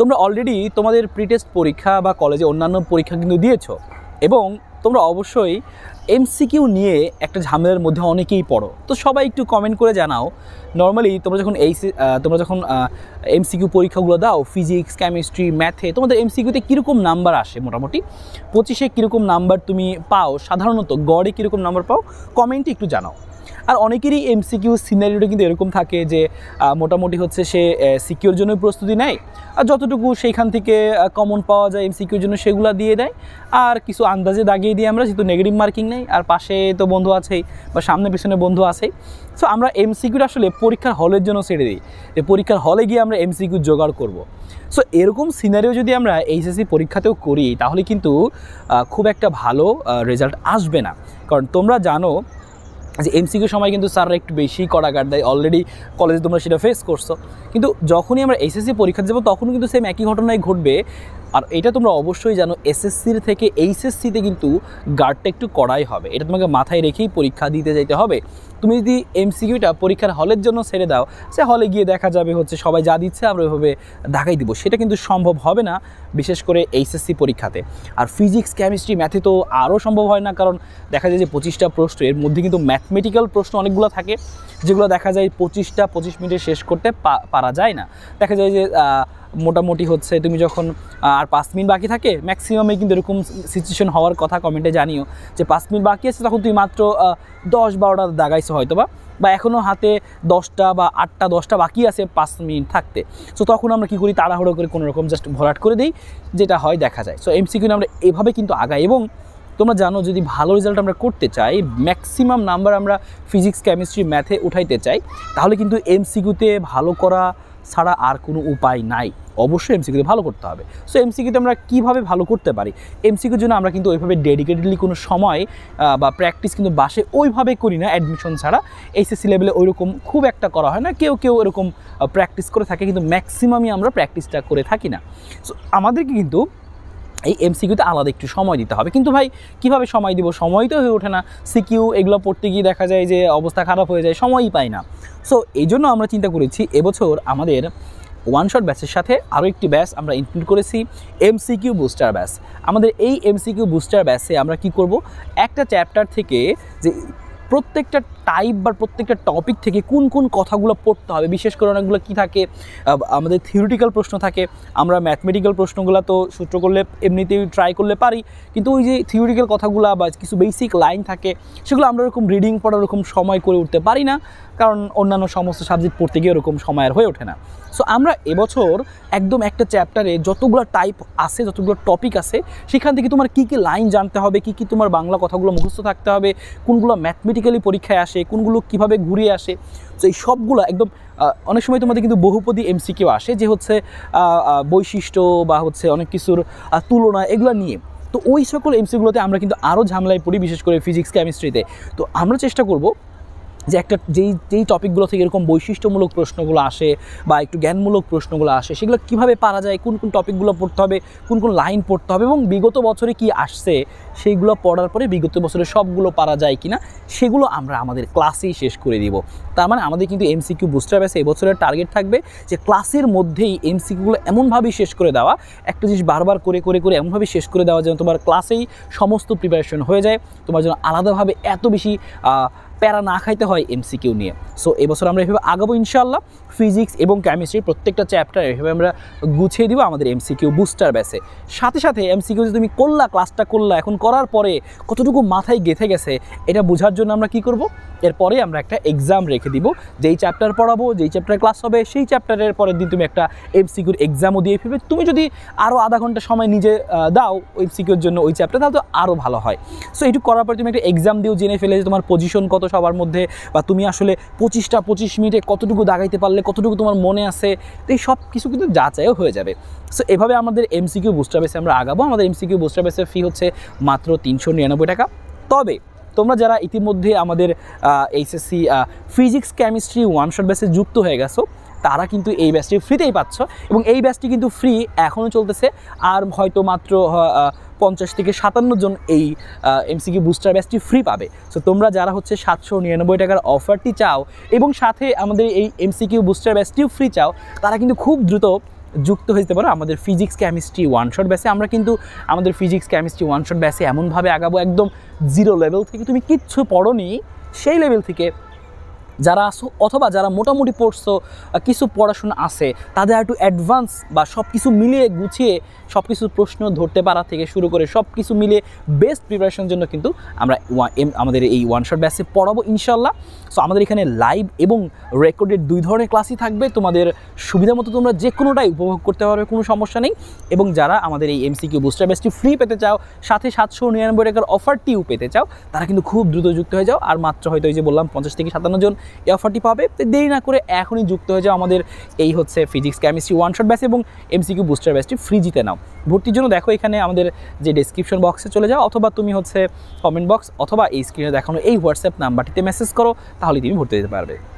তোমরা অলরেডি তোমাদের প্রিটেস্ট পরীক্ষা বা কলেজে অন্যান্য পরীক্ষা কিন্তু দিয়েছ এবং তোমরা অবশ্যই এমসিকিউ নিয়ে একটা ঝামেলার মধ্যে অনেকেই পড়ো তো সবাই একটু কমেন্ট করে জানাও নর্মালি তোমরা যখন এই তোমরা যখন এমসিকিউ পরীক্ষাগুলো দাও ফিজিক্স কেমিস্ট্রি ম্যাথে তোমাদের এমসিকিউতে কীরকম নাম্বার আসে মোটামুটি পঁচিশে কীরকম নাম্বার তুমি পাও সাধারণত গড়ে কীরকম নাম্বার পাও কমেন্টে একটু জানাও আর অনেকেরই এমসিকিউ সিনারিওটা কিন্তু এরকম থাকে যে মোটামুটি হচ্ছে সে সিকিউর জন্য প্রস্তুতি নেয় আর যতটুকু সেইখান থেকে কমন পাওয়া যায় এমসিকিউর জন্য সেগুলো দিয়ে দেয় আর কিছু আন্দাজে দাগিয়ে দিয়ে আমরা যেহেতু নেগেটিভ মার্কিং নেই আর পাশে তো বন্ধু আছেই বা সামনে পিছনে বন্ধু আছেই সো আমরা এমসিকিউটা আসলে পরীক্ষার হলের জন্য ছেড়ে দিই যে পরীক্ষার হলে গিয়ে আমরা এমসিকিউ জোগাড় করব। সো এরকম সিনারিও যদি আমরা এইচএসসি পরীক্ষাতেও করি তাহলে কিন্তু খুব একটা ভালো রেজাল্ট আসবে না কারণ তোমরা জানো যে এমসিকিউ সময় কিন্তু স্যাররা একটু বেশি কড়াকার দেয় অলরেডি কলেজে তোমরা সেটা ফেস করছো কিন্তু যখনই আমরা এসএসসি পরীক্ষা দেবো তখন কিন্তু সেম একই ঘটনায় ঘটবে আর এটা তোমরা অবশ্যই জানো এসএসসির থেকে এইচএসসিতে কিন্তু গার্ডটা একটু করাই হবে এটা তোমাকে মাথায় রেখেই পরীক্ষা দিতে যেতে হবে তুমি যদি এমসিকিউটা পরীক্ষার হলের জন্য ছেড়ে দাও সে হলে গিয়ে দেখা যাবে হচ্ছে সবাই যা দিচ্ছে আমরা ওইভাবে দেখাই দিব সেটা কিন্তু সম্ভব হবে না বিশেষ করে এইচএসসি পরীক্ষাতে আর ফিজিক্স কেমিস্ট্রি ম্যাথে তো আরও সম্ভব হয় না কারণ দেখা যায় যে পঁচিশটা প্রশ্ন এর মধ্যে কিন্তু ম্যাথমেটিক্যাল প্রশ্ন অনেকগুলো থাকে যেগুলো দেখা যায় পঁচিশটা পঁচিশ মিনিটে শেষ করতে পারা যায় না দেখা যায় যে মোটামুটি হচ্ছে তুমি যখন আর পাঁচ মিনিট বাকি থাকে ম্যাক্সিমামে কিন্তু এরকম সিচুয়েশন হওয়ার কথা কমেন্টে জানিও যে পাঁচ মিনিট বাকি আছে তখন তুমি মাত্র দশ বারোটা দাগাইছো হয়তো বা বা এখনও হাতে দশটা বা আটটা দশটা বাকি আছে পাঁচ মিনিট থাকতে সো তখন আমরা কী করি তাড়াহুড়ো করে কোনো রকম জাস্ট ভরাট করে দিই যেটা হয় দেখা যায় সো এমসিকিউ আমরা এভাবে কিন্তু আগাই এবং তোমরা জানো যদি ভালো রেজাল্ট আমরা করতে চাই ম্যাক্সিমাম নাম্বার আমরা ফিজিক্স কেমিস্ট্রি ম্যাথে উঠাইতে চাই তাহলে কিন্তু এমসিকিউতে ভালো করা ছাড়া আর কোনো উপায় নাই অবশ্যই এমসিকিউতে ভালো করতে হবে সো এমসিকিউতে আমরা কিভাবে ভালো করতে পারি এমসিকিউর জন্য আমরা কিন্তু ওইভাবে ডেডিকেটেডলি কোনো সময় বা প্র্যাকটিস কিন্তু বাসে ওইভাবে করি না অ্যাডমিশন ছাড়া এসএসসি লেভেলে ওইরকম খুব একটা করা হয় না কেউ কেউ এরকম প্র্যাকটিস করে থাকে কিন্তু ম্যাক্সিমামই আমরা প্র্যাকটিসটা করে থাকি না সো আমাদেরকে কিন্তু এই এমসিকিউতে আলাদা একটু সময় দিতে হবে কিন্তু ভাই কিভাবে সময় দিব সময় তো হয়ে ওঠে না সিকিউ এগুলো পড়তে গিয়ে দেখা যায় যে অবস্থা খারাপ হয়ে যায় সময়ই পায় না সো এই জন্য আমরা চিন্তা করেছি এবছর আমাদের ওয়ান শট ব্যাচের সাথে আরও একটি ব্যাচ আমরা ইনক্লুড করেছি এমসিকিউ বুস্টার ব্যাচ আমাদের এই এমসিকিউ বুস্টার ব্যাচে আমরা কি করব একটা চ্যাপ্টার থেকে যে প্রত্যেকটা টাইপ বা প্রত্যেকটা টপিক থেকে কোন কোন কথাগুলো পড়তে হবে বিশেষ করে অনেকগুলো কী থাকে আমাদের থিওরিটিক্যাল প্রশ্ন থাকে আমরা ম্যাথমেটিক্যাল প্রশ্নগুলো তো সূত্র করলে এমনিতেই ট্রাই করলে পারি কিন্তু ওই যে থিওরিটিক্যাল কথাগুলো বা কিছু বেসিক লাইন থাকে সেগুলো আমরা ওরকম রিডিং পড়ার ওরকম সময় করে উঠতে পারি না কারণ অন্যান্য সমস্ত সাবজেক্ট পড়তে গিয়ে ওরকম সময় আর হয়ে ওঠে না সো আমরা এবছর একদম একটা চ্যাপ্টারে যতগুলো টাইপ আছে যতগুলো টপিক আছে সেখান থেকে তোমার কি কি লাইন জানতে হবে কি কি তোমার বাংলা কথাগুলো মুখস্থ থাকতে হবে কোনগুলো ম্যাথমেটিক্যালি পরীক্ষায় আসে কোনগুলো কিভাবে ঘুরে আসে তো এই সবগুলো একদম অনেক সময় তোমাদের কিন্তু বহুপদী এমসিকিউ আসে যে হচ্ছে বৈশিষ্ট্য বা হচ্ছে অনেক কিছুর তুলনা এগুলো নিয়ে তো ওই সকল এমসিগুলোতে আমরা কিন্তু আরও ঝামলায় পড়ি বিশেষ করে ফিজিক্স কেমিস্ট্রিতে তো আমরা চেষ্টা করব যে একটা যেই যেই টপিকগুলো থেকে এরকম বৈশিষ্ট্যমূলক প্রশ্নগুলো আসে বা একটু জ্ঞানমূলক প্রশ্নগুলো আসে সেগুলো কিভাবে পারা যায় কোন কোন টপিকগুলো পড়তে হবে কোন কোন লাইন পড়তে হবে এবং বিগত বছরে কি আসছে সেইগুলো পড়ার পরে বিগত বছরে সবগুলো পারা যায় কিনা সেগুলো আমরা আমাদের ক্লাসেই শেষ করে দিব তার মানে আমাদের কিন্তু এমসিকিউ বুস্টার ব্যাসে এবছরের টার্গেট থাকবে যে ক্লাসের মধ্যেই এমসিকিউগুলো এমনভাবেই শেষ করে দেওয়া একটা জিনিস বারবার করে করে করে এমনভাবে শেষ করে দেওয়া যেন তোমার ক্লাসেই সমস্ত প্রিপারেশন হয়ে যায় তোমার যেন আলাদাভাবে এত বেশি প্যারা না খাইতে হয় এমসিকিউ নিয়ে সো এবছর আমরা এভাবে আগাবো ইনশাল্লাহ ফিজিক্স এবং কেমিস্ট্রি প্রত্যেকটা চ্যাপ্টার এভাবে আমরা গুছিয়ে দিব আমাদের এমসিকিউ বুস্টার ব্যাসে সাথে সাথে এমসিকিউ যে তুমি করলা ক্লাসটা করলা এখন করার পরে কতটুকু মাথায় গেঁথে গেছে এটা বোঝার জন্য আমরা কি করব এরপরে আমরা একটা এক্সাম রেখে দিব যেই চ্যাপ্টার পড়াবো যেই চ্যাপ্টার ক্লাস হবে সেই চ্যাপ্টারের পরের দিন তুমি একটা এমসিকিউর এক্সামও দিয়ে ফেলবে তুমি যদি আরও আধা ঘন্টা সময় নিজে দাও এমসিকিউর জন্য ওই চ্যাপ্টার তাহলে তো আরও ভালো হয় সো এটু করার পরে তুমি একটা এক্সাম দিয়েও জেনে ফেলে যে তোমার পজিশন কত সবার মধ্যে বা তুমি আসলে পঁচিশটা পঁচিশ মিনিটে কতটুকু দাগাইতে পারলে কতটুকু তোমার মনে আছে এই সব কিছু কিন্তু যাচাইও হয়ে যাবে সো এভাবে আমাদের এমসিকিউ বুস্টার বেসে আমরা আগাবো আমাদের এমসিকিউ বুস্টার বেসের ফি হচ্ছে মাত্র তিনশো নিরানব্বই টাকা তবে তোমরা যারা ইতিমধ্যে আমাদের HSC physics chemistry one shot বেসে যুক্ত হয়ে গেছো তারা কিন্তু এই ব্যাচটি ফ্রিতেই পাচ্ছ এবং এই ব্যাচটি কিন্তু ফ্রি এখনও চলতেছে আর হয়তো মাত্র পঞ্চাশ থেকে সাতান্ন জন এই এমসিকিউ বুস্টার ব্যাচটি ফ্রি পাবে সো তোমরা যারা হচ্ছে সাতশো নিরানব্বই টাকার অফারটি চাও এবং সাথে আমাদের এই এমসিকিউ বুস্টার ব্যাচটিও ফ্রি চাও তারা কিন্তু খুব দ্রুত যুক্ত হইতে পারো আমাদের ফিজিক্স কেমিস্ট্রি ওয়ান শট ব্যাসে আমরা কিন্তু আমাদের ফিজিক্স কেমিস্ট্রি ওয়ান শট ব্যাসে এমনভাবে আগাবো একদম জিরো লেভেল থেকে তুমি কিচ্ছু পড়ো সেই লেভেল থেকে যারা আসো অথবা যারা মোটামুটি পড়ছো কিছু পড়াশোনা আছে তাদের একটু অ্যাডভান্স বা সব কিছু মিলিয়ে গুছিয়ে সব কিছু প্রশ্ন ধরতে পারা থেকে শুরু করে সব কিছু মিলিয়ে বেস্ট প্রিপারেশনের জন্য কিন্তু আমরা আমাদের এই ওয়ান শট ব্যাচে পড়াবো ইনশাল্লাহ সো আমাদের এখানে লাইভ এবং রেকর্ডের দুই ধরনের ক্লাসই থাকবে তোমাদের সুবিধা মতো তোমরা যে কোনোটাই উপভোগ করতে পারবে কোনো সমস্যা নেই এবং যারা আমাদের এই এমসিকিউ বুস্টার ব্যাচটি ফ্রি পেতে চাও সাথে সাতশো নিরানব্বই টাকার অফারটিও পেতে চাও তারা কিন্তু খুব দ্রুত যুক্ত হয়ে যাও আর মাত্র হয়তো ওই যে বললাম পঞ্চাশ থেকে সাতান্ন জন এই e অফারটি পাবে তো দেরি না করে এখনই যুক্ত হয়ে যাও আমাদের এই হচ্ছে physics chemistry one shot batch এবং এমসিকিউ বুস্টার ব্যাচটি ফ্রি জিতে নাও ভর্তির জন্য দেখো এখানে আমাদের যে ডিসক্রিপশন বক্সে চলে যাও অথবা তুমি হচ্ছে কমেন্ট বক্স অথবা এই স্ক্রিনে দেখানো এই হোয়াটসঅ্যাপ নাম্বারটিতে মেসেজ করো তাহলে তুমি ভর্তি যেতে পারবে